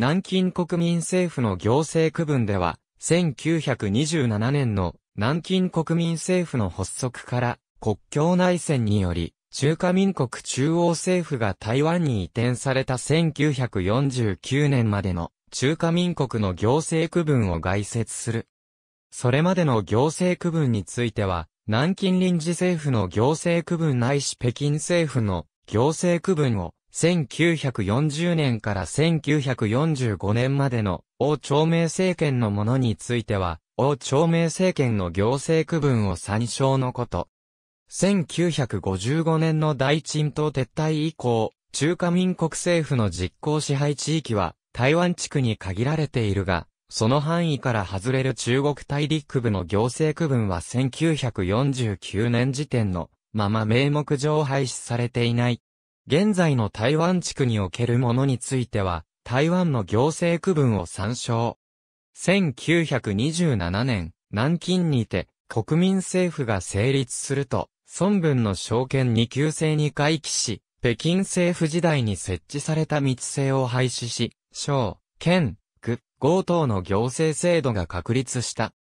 南京国民政府の行政区分では、1927年の南京国民政府の発足から国境内戦により、中華民国中央政府が台湾に移転された1949年までの中華民国の行政区分を概説する。それまでの行政区分については、南京臨時政府の行政区分ないし北京政府の行政区分を1940年から1945年までの王朝明政権のものについては、王朝明政権の行政区分を参照のこと。1955年の大鎮島撤退以降、中華民国政府の実効支配地域は台湾地区に限られているが、その範囲から外れる中国大陸部の行政区分は1949年時点のまま名目上廃止されていない。現在の台湾地区におけるものについては、台湾の行政区分を参照。1927年、南京にて、国民政府が成立すると、孫文の証券2級制に回帰し、北京政府時代に設置された密制を廃止し、省、県、区、合等の行政制度が確立した。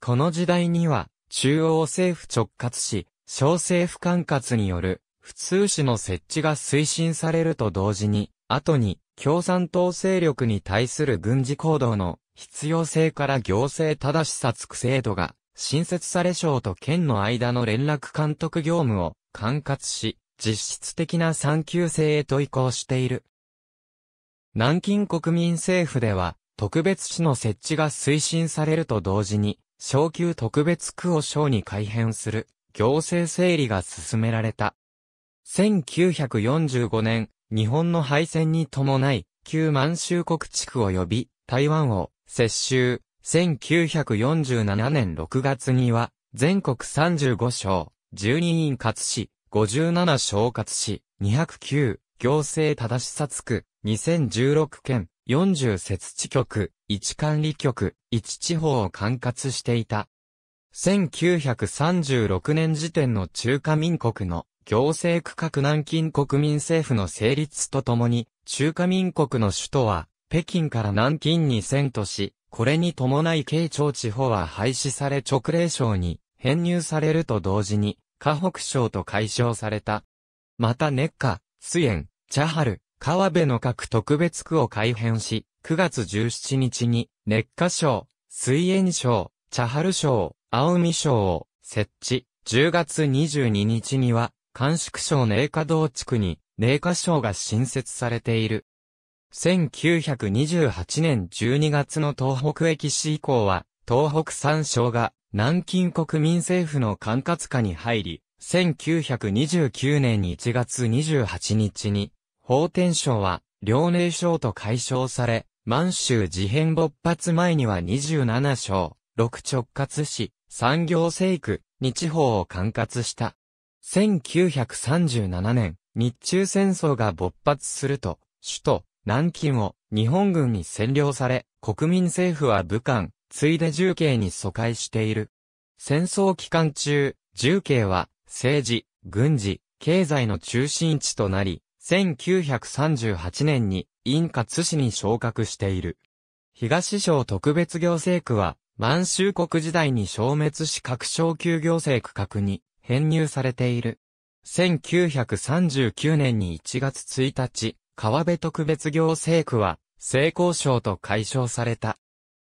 この時代には、中央政府直轄し、省政府管轄による普通紙の設置が推進されると同時に、後に共産党勢力に対する軍事行動の必要性から行政正しさつく制度が新設され省と県の間の連絡監督業務を管轄し、実質的な産級制へと移行している。南京国民政府では、特別市の設置が推進されると同時に、昇級特別区を省に改変する、行政整理が進められた。1945年、日本の敗戦に伴い、旧満州国地区及び台湾を接収。1947年6月には、全国35省、12院勝市、57省勝市、209、行政正しさつく、2016県、40設置局、1管理局、1地方を管轄していた。1936年時点の中華民国の行政区画南京国民政府の成立とともに、中華民国の首都は、北京から南京に遷都し、これに伴い慶長地方は廃止され直令省に編入されると同時に、河北省と解消された。また熱火、水炎、茶春、川辺の各特別区を改編し、9月17日に、熱火省、水炎省、茶春省、青海省を設置、10月22日には、甘粛省寧夏道地区に寧夏省が新設されている。1928年12月の東北駅市以降は、東北三省が南京国民政府の管轄下に入り、1929年1月28日に、法天省は、遼寧省と解消され、満州事変勃発前には27省、6直轄市、産業政区日地方を管轄した。1937年、日中戦争が勃発すると、首都、南京を日本軍に占領され、国民政府は武漢、ついで重慶に疎開している。戦争期間中、重慶は政治、軍事、経済の中心地となり、1938年に陰滑市に昇格している。東省特別行政区は、満州国時代に消滅し各省級行政区画に編入されている。1939年に1月1日、川辺特別行政区は、成功省と解消された。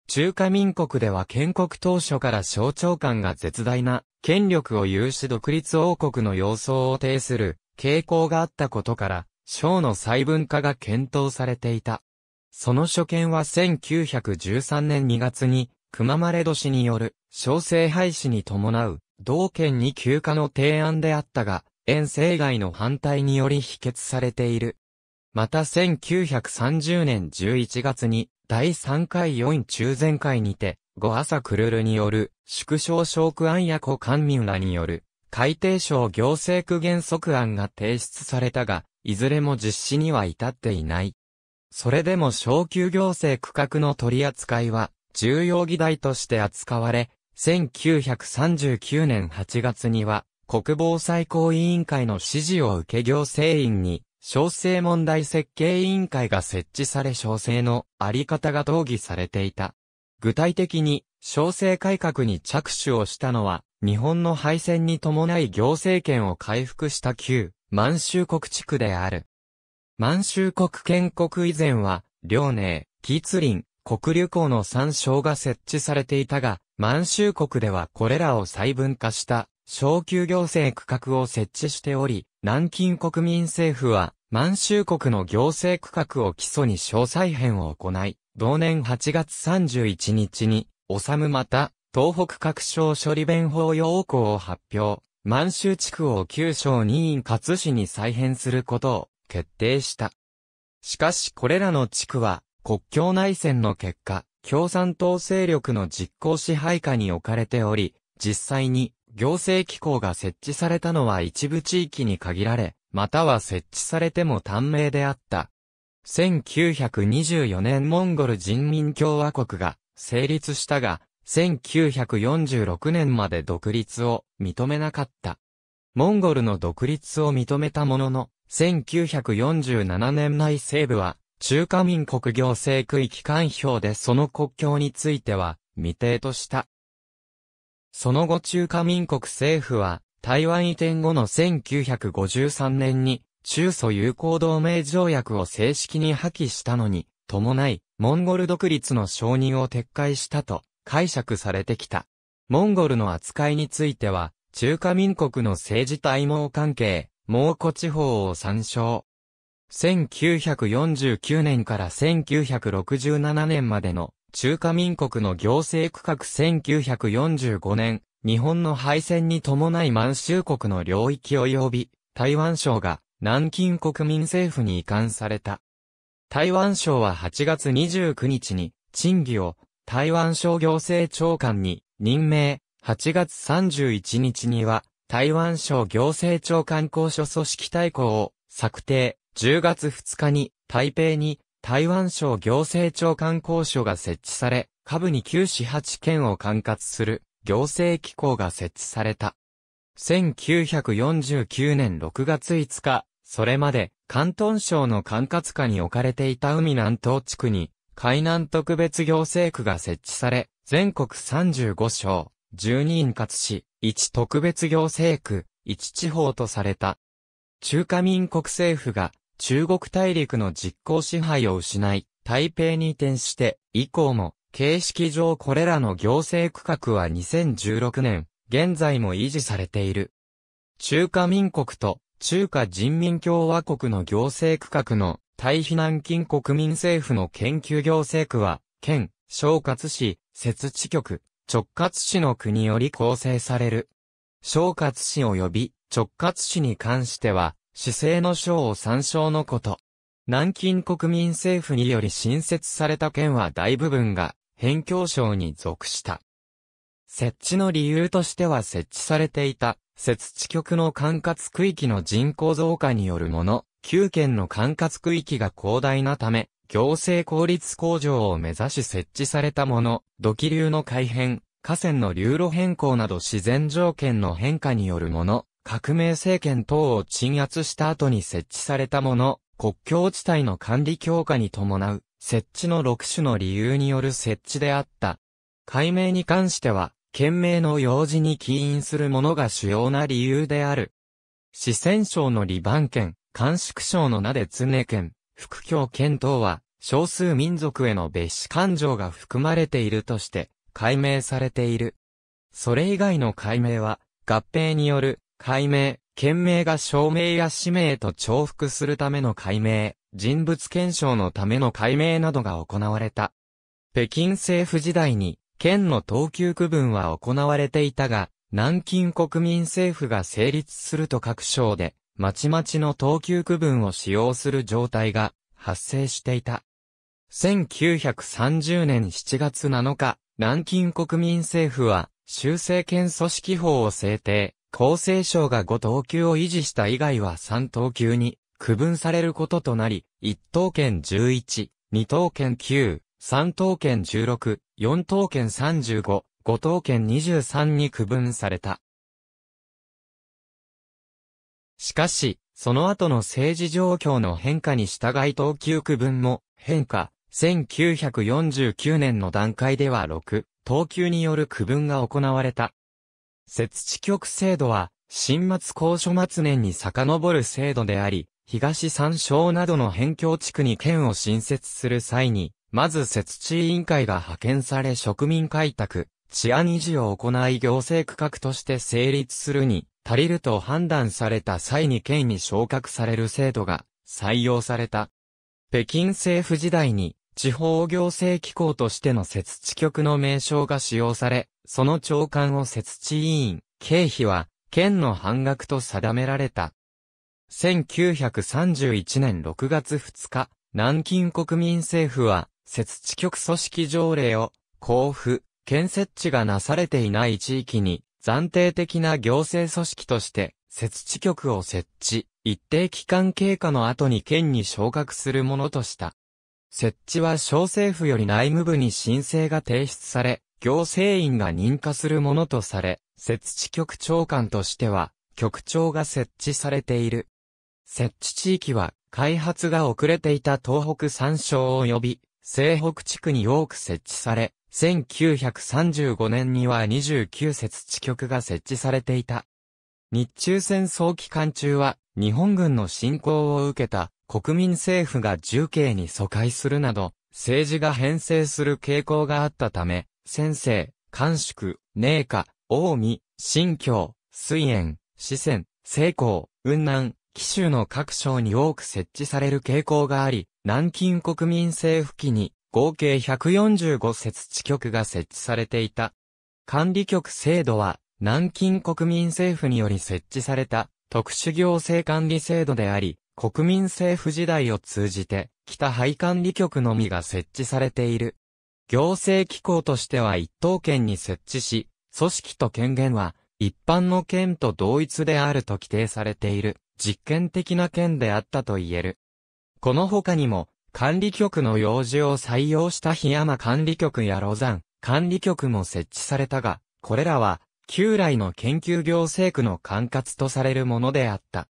中華民国では建国当初から省庁間が絶大な権力を有し独立王国の様相を呈する傾向があったことから、省の細分化が検討されていた。その所見は1913年2月に、熊丸れ年による、省政廃止に伴う、同県に休暇の提案であったが、遠征外の反対により否決されている。また1930年11月に第3回4中前会にて、五朝クルルによる縮小小区案や古官民らによる改定省行政区原則案が提出されたが、いずれも実施には至っていない。それでも小級行政区画の取り扱いは重要議題として扱われ、1939年8月には、国防最高委員会の指示を受け行政院に、小生問題設計委員会が設置され小生のあり方が討議されていた。具体的に、小生改革に着手をしたのは、日本の敗戦に伴い行政権を回復した旧、満州国地区である。満州国建国以前は、遼寧、吉林、国旅行の参照が設置されていたが、満州国ではこれらを細分化した小級行政区画を設置しており、南京国民政府は満州国の行政区画を基礎に詳細編を行い、同年8月31日に、むまた、東北各省処理弁法要項を発表、満州地区を九省二院葛市に再編することを決定した。しかしこれらの地区は、国境内戦の結果、共産党勢力の実効支配下に置かれており、実際に行政機構が設置されたのは一部地域に限られ、または設置されても短命であった。1924年モンゴル人民共和国が成立したが、1946年まで独立を認めなかった。モンゴルの独立を認めたものの、1947年内西部は中華民国行政区域間表でその国境については未定とした。その後中華民国政府は台湾移転後の1953年に中蘇友好同盟条約を正式に破棄したのに伴いモンゴル独立の承認を撤回したと解釈されてきた。モンゴルの扱いについては中華民国の政治体網関係、蒙古地方を参照。1949年から1967年までの中華民国の行政区画1945年、日本の敗戦に伴い満州国の領域及び、台湾省が南京国民政府に移管された。台湾省は8月29日に、陳儀を台湾省行政長官に任命、8月31日には台湾省行政長官公所組織大綱を策定、10月2日に台北に台湾省行政長官公所が設置され、下部に9市8県を管轄する行政機構が設置された。1949年6月5日、それまで関東省の管轄下に置かれていた海南東地区に海南特別行政区が設置され、全国35省、12院轄市、1特別行政区、1地方とされた。中華民国政府が中国大陸の実効支配を失い、台北に移転して、以降も、形式上これらの行政区画は2016年、現在も維持されている。中華民国と中華人民共和国の行政区画の対避難金国民政府の研究行政区は、県、小括市、設置局、直轄市の国より構成される。小括市及び直轄市に関しては、市政の章を参照のこと。南京国民政府により新設された県は大部分が、辺境省に属した。設置の理由としては設置されていた、設置局の管轄区域の人口増加によるもの、9県の管轄区域が広大なため、行政効率向上を目指し設置されたもの、土気流の改変、河川の流路変更など自然条件の変化によるもの、革命政権等を鎮圧した後に設置されたもの、国境地帯の管理強化に伴う、設置の6種の理由による設置であった。解明に関しては、懸命の用事に起因するものが主要な理由である。四川省の李番県、甘粛省の名で常県、副教県等は、少数民族への別紙感情が含まれているとして、解明されている。それ以外の解明は、合併による解明、県名が証明や氏名と重複するための解明、人物検証のための解明などが行われた。北京政府時代に、県の等級区分は行われていたが、南京国民政府が成立すると各省で、まちまちの等級区分を使用する状態が発生していた。1930年7月7日、南京国民政府は、修正権組織法を制定、厚生省が5等級を維持した以外は3等級に区分されることとなり、1等圏11、2等圏9、3等圏16、4等圏35、5等圏23に区分された。しかし、その後の政治状況の変化に従い等級区分も変化、1949年の段階では6、等級による区分が行われた。設置局制度は、新末高所末年に遡る制度であり、東三省などの辺境地区に県を新設する際に、まず設置委員会が派遣され植民開拓、治安維持を行い行政区画として成立するに、足りると判断された際に県に昇格される制度が採用された。北京政府時代に地方行政機構としての設置局の名称が使用され、その長官を設置委員、経費は、県の半額と定められた。1931年6月2日、南京国民政府は、設置局組織条例を、交付、県設置がなされていない地域に、暫定的な行政組織として、設置局を設置、一定期間経過の後に県に昇格するものとした。設置は小政府より内務部に申請が提出され、行政院が認可するものとされ、設置局長官としては、局長が設置されている。設置地域は、開発が遅れていた東北三省及び、西北地区に多く設置され、1935年には29設置局が設置されていた。日中戦争期間中は、日本軍の侵攻を受けた国民政府が重慶に疎開するなど、政治が編成する傾向があったため、先生、官宿、寧夏、近江、新教、水園、四川、西功、雲南、紀州の各省に多く設置される傾向があり、南京国民政府機に合計145設置局が設置されていた。管理局制度は南京国民政府により設置された特殊行政管理制度であり、国民政府時代を通じて、北廃管理局のみが設置されている。行政機構としては一等県に設置し、組織と権限は一般の県と同一であると規定されている実験的な県であったと言える。この他にも管理局の用事を採用した檜山管理局やロザン管理局も設置されたが、これらは旧来の研究行政区の管轄とされるものであった。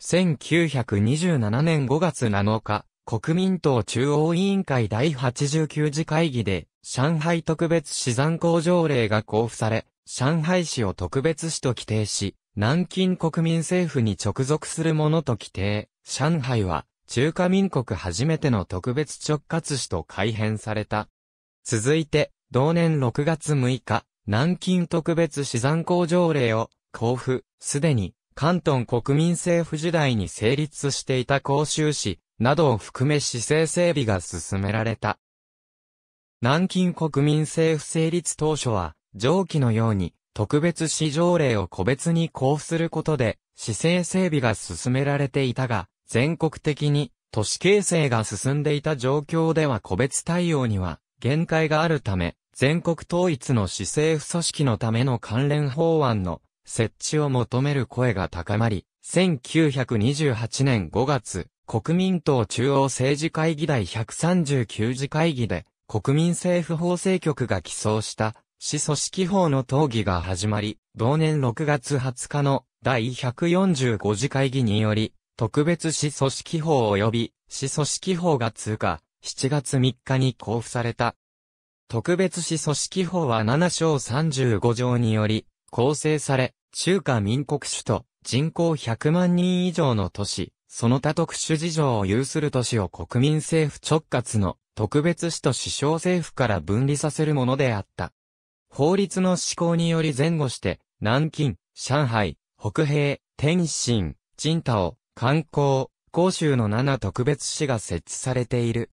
1927年5月7日、国民党中央委員会第89次会議で、上海特別資産工条令が交付され、上海市を特別市と規定し、南京国民政府に直属するものと規定、上海は中華民国初めての特別直轄市と改編された。続いて、同年6月6日、南京特別資産工条令を交付、すでに関東国民政府時代に成立していた甲州市などを含め市政整備が進められた。南京国民政府成立当初は、上記のように特別市条例を個別に交付することで、市政整備が進められていたが、全国的に都市形成が進んでいた状況では個別対応には限界があるため、全国統一の市政府組織のための関連法案の設置を求める声が高まり、1928年5月、国民党中央政治会議第139次会議で、国民政府法制局が起草した、市組織法の討議が始まり、同年6月20日の第145次会議により、特別市組織法及び市組織法が通過、7月3日に交付された。特別市組織法は7章35条により、構成され、中華民国首都、人口100万人以上の都市、その他特殊事情を有する都市を国民政府直轄の特別市と市省政府から分離させるものであった。法律の施行により前後して、南京、上海、北平、天津、青島、観光、広州の7特別市が設置されている。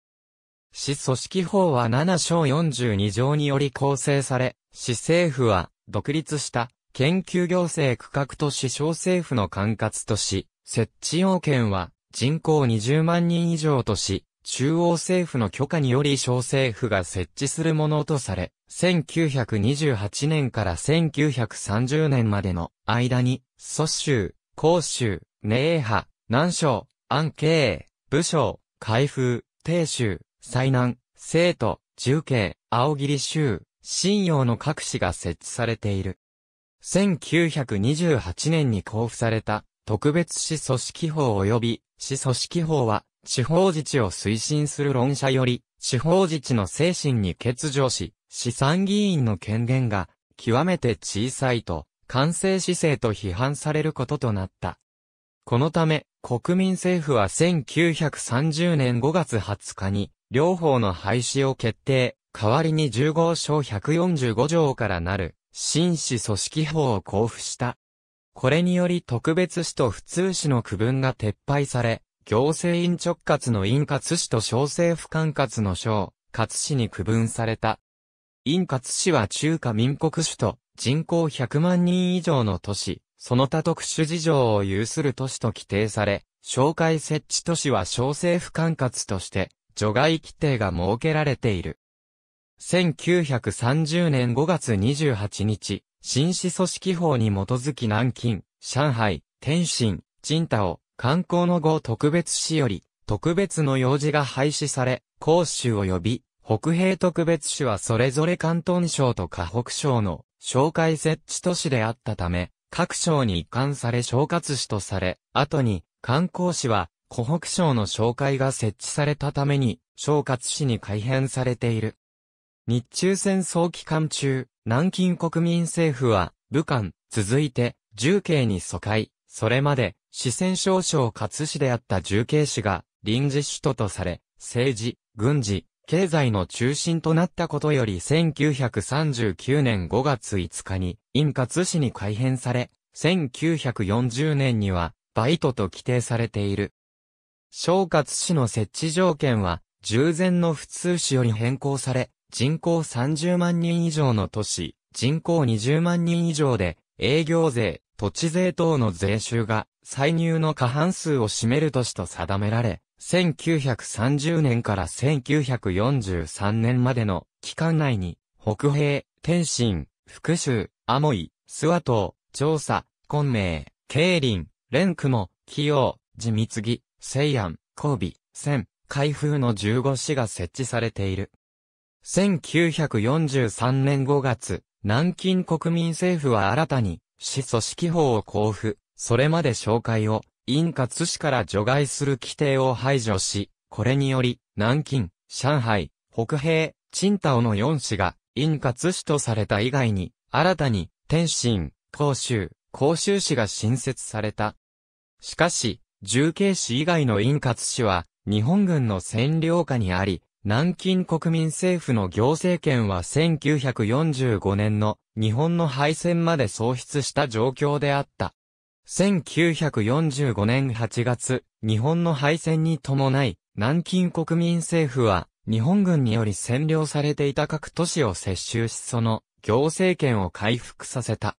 市組織法は7章42条により構成され、市政府は独立した研究行政区画都市小政府の管轄都市、設置要件は人口20万人以上とし、中央政府の許可により小政府が設置するものとされ、1928年から1930年までの間に、蘇州、甲州、寧波、南省、安慶、武将、開封、定州、西南、生徒、重慶、青霧州、信用の各紙が設置されている。1928年に交付された特別市組織法及び市組織法は地方自治を推進する論者より地方自治の精神に欠如し、市参議院の権限が極めて小さいと完成姿勢と批判されることとなった。このため国民政府は1930年5月20日に両方の廃止を決定、代わりに15章145条からなる、紳士組織法を交付した。これにより特別市と普通市の区分が撤廃され、行政院直轄の院轄市と小政府管轄の省、轄市に区分された。院轄市は中華民国市と人口100万人以上の都市、その他特殊事情を有する都市と規定され、紹介設置都市は小政府管轄として、除外規定が設けられている。1930年5月28日、新市組織法に基づき南京、上海、天津、青島、観光の後特別市より、特別の用事が廃止され、広州及び、北平特別市はそれぞれ関東省と河北省の、紹介設置都市であったため、各省に移管され小格市とされ、後に、観光市は、湖北省の紹介が設置されたために、昇格市に改編されている。日中戦争期間中、南京国民政府は、武漢、続いて、重慶に疎開、それまで、四川少将葛市であった重慶市が、臨時首都とされ、政治、軍事、経済の中心となったことより1939年5月5日に、陰葛市に改編され、1940年には、バイトと規定されている。小葛市の設置条件は、従前の普通市より変更され、人口30万人以上の都市、人口20万人以上で、営業税、土地税等の税収が、歳入の過半数を占める都市と定められ、1930年から1943年までの期間内に、北平、天津、福州、アモイ、諏訪島、調査、昆明、慶林、蓮雲、紀陽、地貢、西安、神戸、仙、海風の15市が設置されている。1943年5月、南京国民政府は新たに、市組織法を交付、それまで紹介を、陰括市から除外する規定を排除し、これにより、南京、上海、北平、青島の4市が、陰括市とされた以外に、新たに、天津、広州、広州市が新設された。しかし、重慶市以外の陰括市は、日本軍の占領下にあり、南京国民政府の行政権は1945年の日本の敗戦まで喪失した状況であった。1945年8月、日本の敗戦に伴い、南京国民政府は、日本軍により占領されていた各都市を接収しその行政権を回復させた。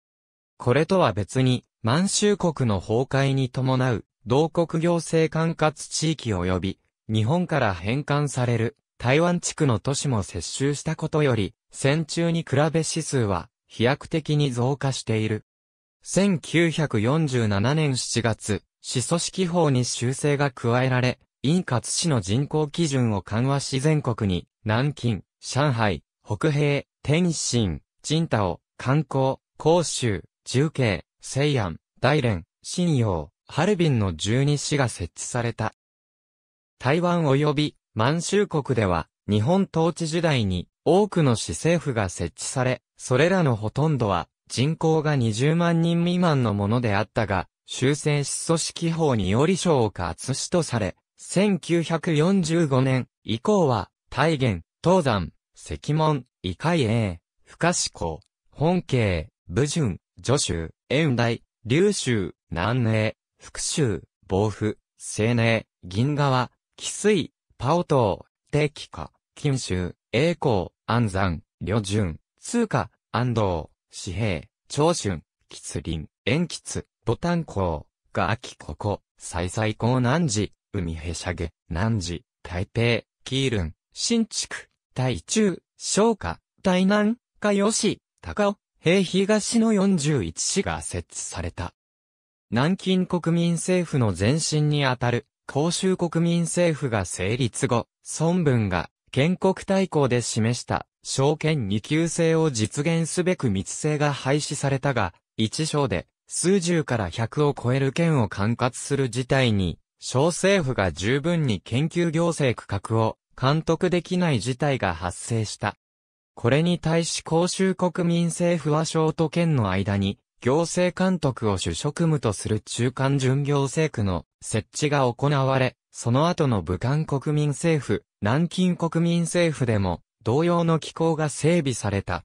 これとは別に、満州国の崩壊に伴う、同国行政管轄地域及び、日本から返還される台湾地区の都市も接収したことより、戦中に比べ指数は飛躍的に増加している。1947年7月、市組織法に修正が加えられ、インカツ市の人口基準を緩和し全国に、南京、上海、北平、天津、陳太観光、広州、重慶、西安、大連、新陽、ハルビンの12市が設置された。台湾及び満州国では、日本統治時代に多くの市政府が設置され、それらのほとんどは人口が20万人未満のものであったが、終戦失組織法により小・華厚しとされ、1945年以降は、大元、東山、石門、異界英、深志港、本慶、武順、助州、遠大、琉州、南寧、福州、防府、青寧、銀河、汽水、パオ島、定期化、金州、栄光、安山、旅順、通貨、安道、紙幣、長春、吉林、延吉、牡丹港、ーキここ、最最高南寺、海へしゃげ、南寺、台北、キールン、新築、台中、昇華、台南、かよし、高尾、平東の41市が設置された。南京国民政府の前身にあたる公衆国民政府が成立後、孫文が建国大綱で示した証券二級制を実現すべく密制が廃止されたが、一章で数十から百を超える県を管轄する事態に、小政府が十分に研究行政区画を監督できない事態が発生した。これに対し公衆国民政府は省と県の間に行政監督を主職務とする中間準行政区の設置が行われ、その後の武漢国民政府、南京国民政府でも同様の機構が整備された。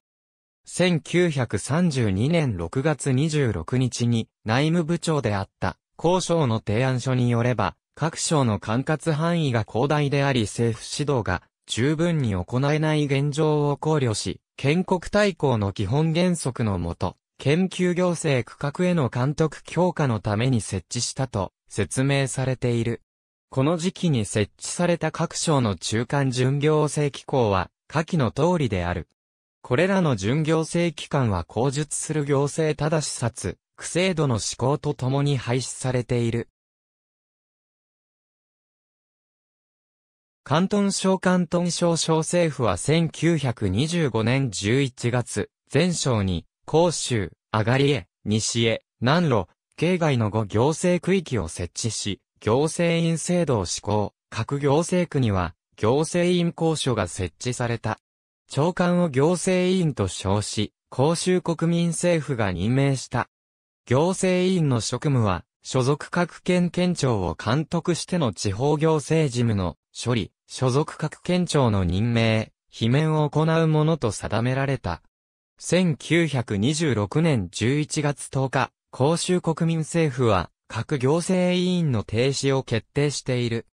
1932年6月26日に内務部長であった交渉の提案書によれば、各省の管轄範囲が広大であり政府指導が十分に行えない現状を考慮し、建国大綱の基本原則のもと、研究行政区画への監督強化のために設置したと説明されている。この時期に設置された各省の中間巡業制機構は、下記の通りである。これらの巡業制機関は口述する行政ただし察、区制度の施行とともに廃止されている。関東省関東省省政府は1925年11月、全省に、広州、上がりへ、西へ、南路、境外の5行政区域を設置し、行政院制度を施行、各行政区には、行政院公所が設置された。長官を行政委員と称し、公衆国民政府が任命した。行政委員の職務は、所属各県県庁を監督しての地方行政事務の処理、所属各県庁の任命、罷免を行うものと定められた。1926年11月10日、公衆国民政府は、各行政委員の停止を決定している。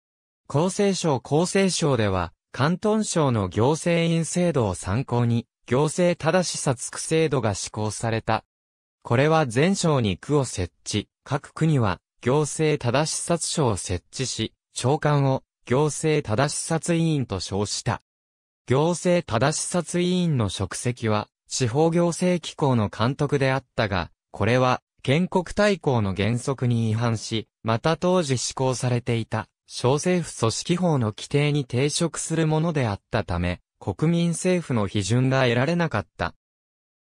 厚生省厚生省では、関東省の行政員制度を参考に、行政正しさつく制度が施行された。これは全省に区を設置、各区には、行政正しさつ省を設置し、長官を、行政正しさつ委員と称した。行政正しさつ委員の職責は、地方行政機構の監督であったが、これは、建国大綱の原則に違反し、また当時施行されていた、小政府組織法の規定に抵触するものであったため、国民政府の批准が得られなかった。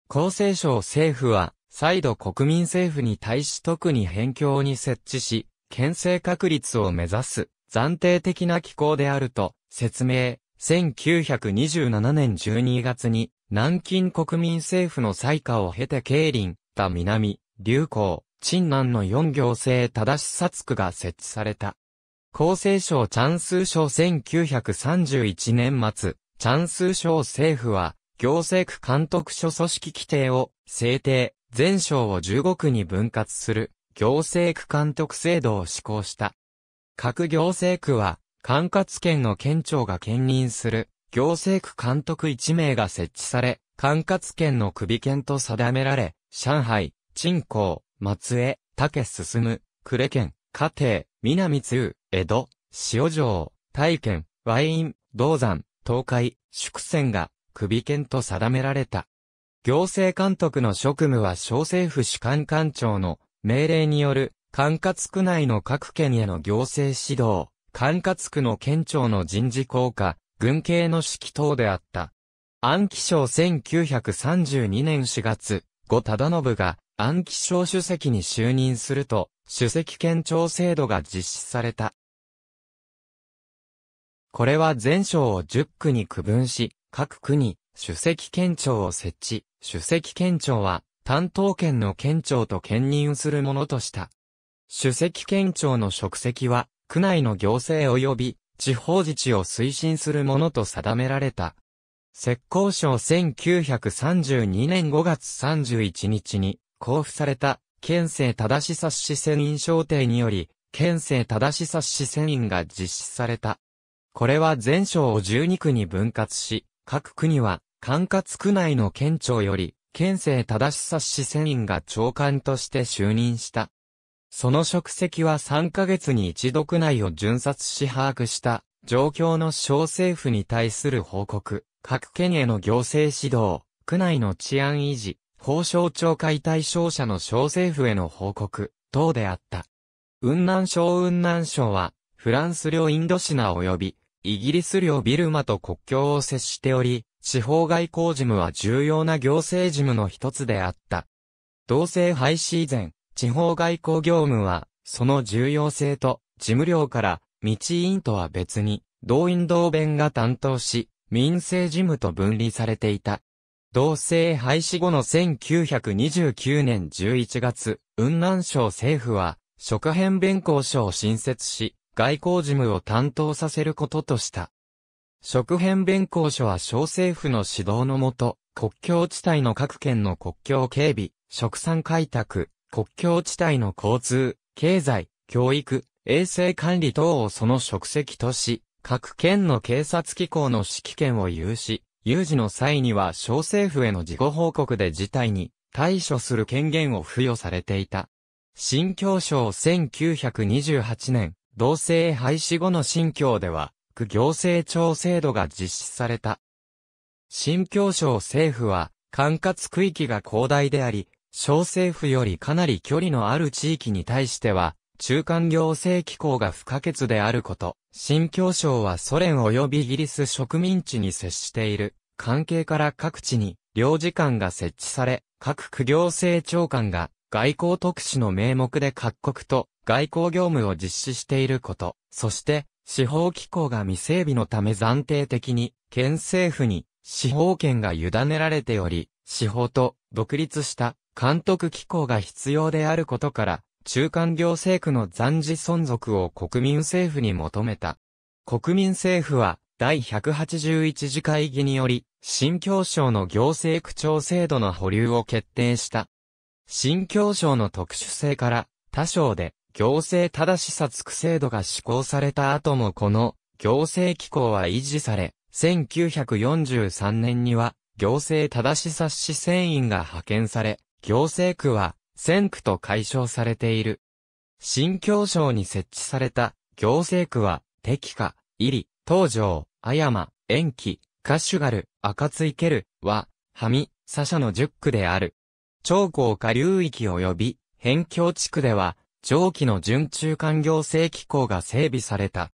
厚生省政府は、再度国民政府に対し特に辺境に設置し、県政確立を目指す暫定的な機構であると説明、1927年12月に南京国民政府の採下を経て経林、た南、流行、陳南の4行政正し殺区が設置された。厚生省チャンス省1931年末、チャンス省政府は、行政区監督署組織規定を制定、全省を15区に分割する行政区監督制度を施行した。各行政区は、管轄県の県庁が兼任する行政区監督1名が設置され、管轄県の首県と定められ、上海、新光、松江、竹進、呉県、家庭、南通、江戸、塩城、大県、ワイン、銅山、東海、宿船が、首県と定められた。行政監督の職務は小政府主管官庁の命令による管轄区内の各県への行政指導、管轄区の県庁の人事効果、軍系の指揮等であった。安徽省1932年4月、後忠信が暗記省主席に就任すると、主席県庁制度が実施された。これは全省を10区に区分し、各区に主席県庁を設置、主席県庁は担当県の県庁と兼任するものとした。主席県庁の職責は、区内の行政及び地方自治を推進するものと定められた。石膏省1932年5月31日に、交付された、県政正し察し選員商定により、県政正し察し選員が実施された。これは全省を12区に分割し、各区には、管轄区内の県庁より、県政正し察し選員が長官として就任した。その職責は3ヶ月に一度区内を巡察し把握した状況の小政府に対する報告、各県への行政指導、区内の治安維持、法省庁会対象者の省政府への報告等であった。雲南省雲南省は、フランス領インドシナ及び、イギリス領ビルマと国境を接しており、地方外交事務は重要な行政事務の一つであった。同性廃止以前、地方外交業務は、その重要性と、事務量から、道委員とは別に、同員同弁が担当し、民政事務と分離されていた。同性廃止後の1929年11月、雲南省政府は、職編弁公署を新設し、外交事務を担当させることとした。職編弁公署は小政府の指導のもと、国境地帯の各県の国境警備、食産開拓、国境地帯の交通、経済、教育、衛生管理等をその職責とし、各県の警察機構の指揮権を有し、有事の際には小政府への事後報告で事態に対処する権限を付与されていた。新教省1928年、同性廃止後の新教では、区行政庁制度が実施された。新教省政府は、管轄区域が広大であり、小政府よりかなり距離のある地域に対しては、中間行政機構が不可欠であること、新教省はソ連及びイギリス植民地に接している、関係から各地に、領事館が設置され、各区行政長官が、外交特使の名目で各国と外交業務を実施していること、そして、司法機構が未整備のため暫定的に、県政府に司法権が委ねられており、司法と独立した監督機構が必要であることから、中間行政区の残時存続を国民政府に求めた。国民政府は、第181次会議により、新教省の行政区長制度の保留を決定した。新教省の特殊性から、他省で、行政正しさつく制度が施行された後もこの、行政機構は維持され、1943年には、行政正しさ指線員が派遣され、行政区は、先区と解消されている。新京省に設置された行政区は、敵化、入、東条、あやま、延期、カッシュガル、赤津池る、は、はみ、サシャの10区である。超高下流域及び、辺境地区では、上記の準中間行政機構が整備された。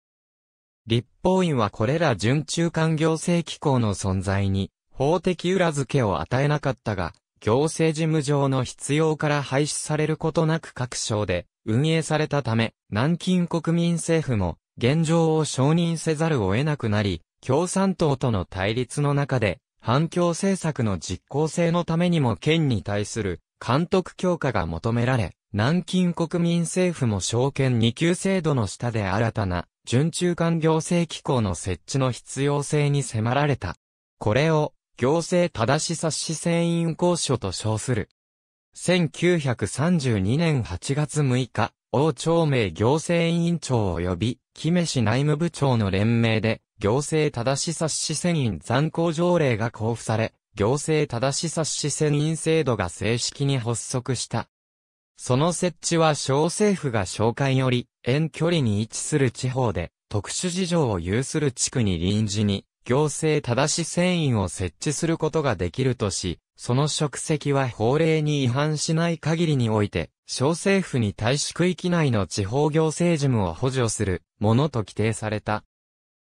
立法院はこれら準中間行政機構の存在に、法的裏付けを与えなかったが、行政事務上の必要から廃止されることなく各省で運営されたため、南京国民政府も現状を承認せざるを得なくなり、共産党との対立の中で、反共政策の実効性のためにも県に対する監督強化が求められ、南京国民政府も証券2級制度の下で新たな準中間行政機構の設置の必要性に迫られた。これを行政正し察し船員公所と称する。1932年8月6日、王朝名行政委員長及び、姫市内務部長の連名で、行政正し察し選員残行条例が交付され、行政正し察し選員制度が正式に発足した。その設置は小政府が紹介より遠距離に位置する地方で特殊事情を有する地区に臨時に行政正し船員を設置することができるとし、その職責は法令に違反しない限りにおいて、小政府に対し区域内の地方行政事務を補助するものと規定された。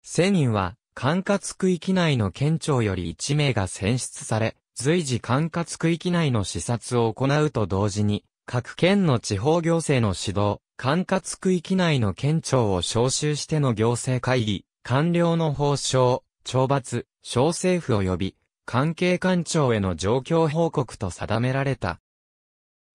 船員は、管轄区域内の県庁より1名が選出され、随時管轄区域内の視察を行うと同時に、各県の地方行政の指導、管轄区域内の県庁を招集しての行政会議、官僚の報奨、懲罰、小政府及び関係官庁への状況報告と定められた。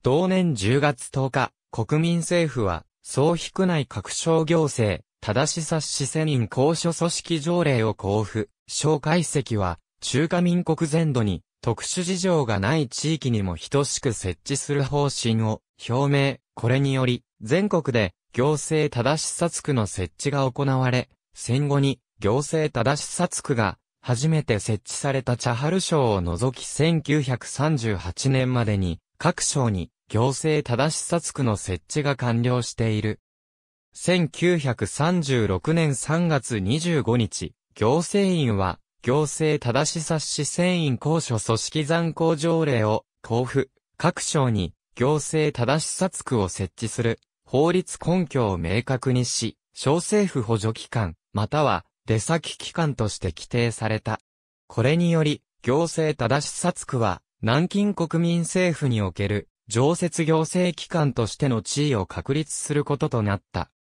同年10月10日、国民政府は、総比区内各省行政、正し察しせ任公所組織条例を交付、小解析は、中華民国全土に、特殊事情がない地域にも等しく設置する方針を表明。これにより、全国で行政正し察区の設置が行われ、戦後に行政正し察区が、初めて設置された茶春省を除き1938年までに、各省に行政正し察区の設置が完了している。1936年3月25日、行政院は、行政正し察し船員公所組織残行条例を交付、各省に行政正し察区を設置する法律根拠を明確にし、小政府補助機関、または出先機関として規定された。これにより、行政正しつ区は、南京国民政府における、常設行政機関としての地位を確立することとなった。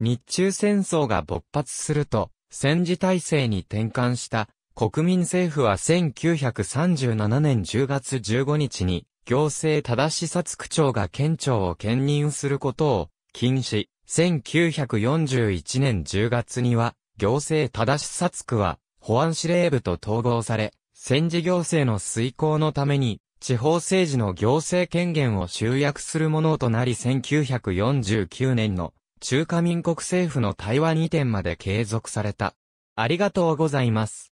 日中戦争が勃発すると、戦時体制に転換した国民政府は1937年10月15日に行政正しつ区長が県庁を兼任することを禁止、1941年10月には行政正しさつくは、保安司令部と統合され、戦時行政の遂行のために、地方政治の行政権限を集約するものとなり1949年の中華民国政府の対話2点まで継続された。ありがとうございます。